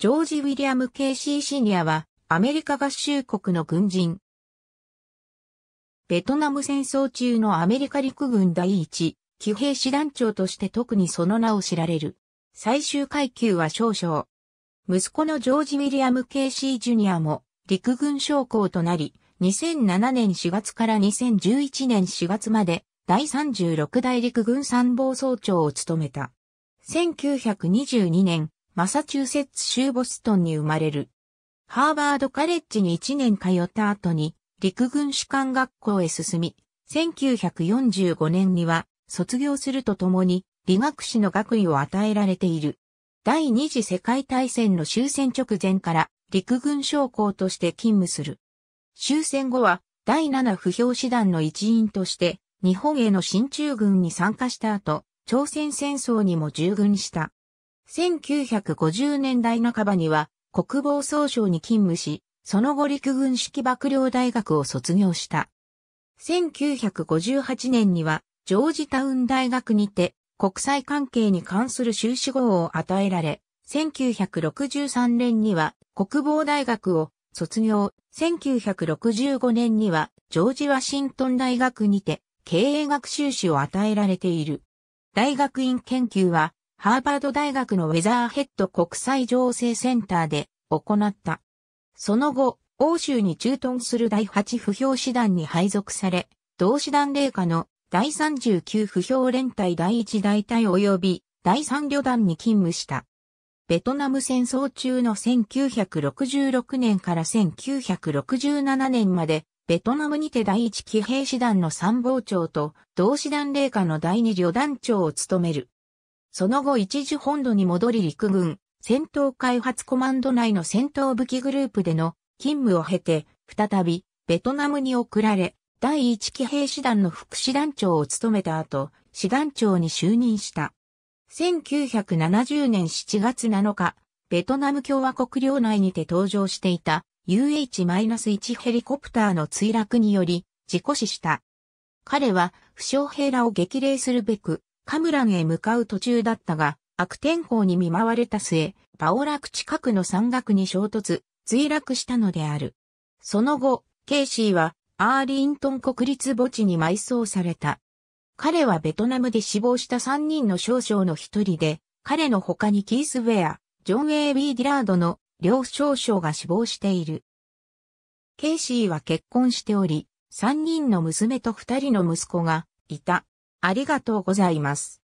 ジョージ・ウィリアム・ケーシー・シニアは、アメリカ合衆国の軍人。ベトナム戦争中のアメリカ陸軍第一、騎兵師団長として特にその名を知られる。最終階級は少将。息子のジョージ・ウィリアム・ケーシー・ジュニアも、陸軍将校となり、2007年4月から2011年4月まで、第36代陸軍参謀総長を務めた。1922年、マサチューセッツ州ボストンに生まれる。ハーバードカレッジに1年通った後に陸軍士官学校へ進み、1945年には卒業するとともに理学士の学位を与えられている。第二次世界大戦の終戦直前から陸軍将校として勤務する。終戦後は第七不評師団の一員として日本への進駐軍に参加した後、朝鮮戦争にも従軍した。1950年代半ばには国防総省に勤務し、その後陸軍式幕僚大学を卒業した。1958年にはジョージタウン大学にて国際関係に関する修士号を与えられ、1963年には国防大学を卒業、1965年にはジョージ・ワシントン大学にて経営学修士を与えられている。大学院研究はハーバード大学のウェザーヘッド国際情勢センターで行った。その後、欧州に駐屯する第8不評師団に配属され、同師団霊下の第39不評連隊第1大隊及び第3旅団に勤務した。ベトナム戦争中の1966年から1967年まで、ベトナムにて第1騎兵師団の参謀長と、同師団霊下の第2旅団長を務める。その後一時本土に戻り陸軍、戦闘開発コマンド内の戦闘武器グループでの勤務を経て、再びベトナムに送られ、第一騎兵師団の副師団長を務めた後、師団長に就任した。1970年7月7日、ベトナム共和国領内にて登場していた UH-1 ヘリコプターの墜落により事故死した。彼は負傷兵らを激励するべくカムランへ向かう途中だったが、悪天候に見舞われた末、バオラク近くの山岳に衝突、墜落したのである。その後、ケイシーはアーリントン国立墓地に埋葬された。彼はベトナムで死亡した3人の少将の一人で、彼の他にキース・ウェア、ジョン・ A・ B・ ディラードの両少将が死亡している。ケイシーは結婚しており、3人の娘と2人の息子がいた。ありがとうございます。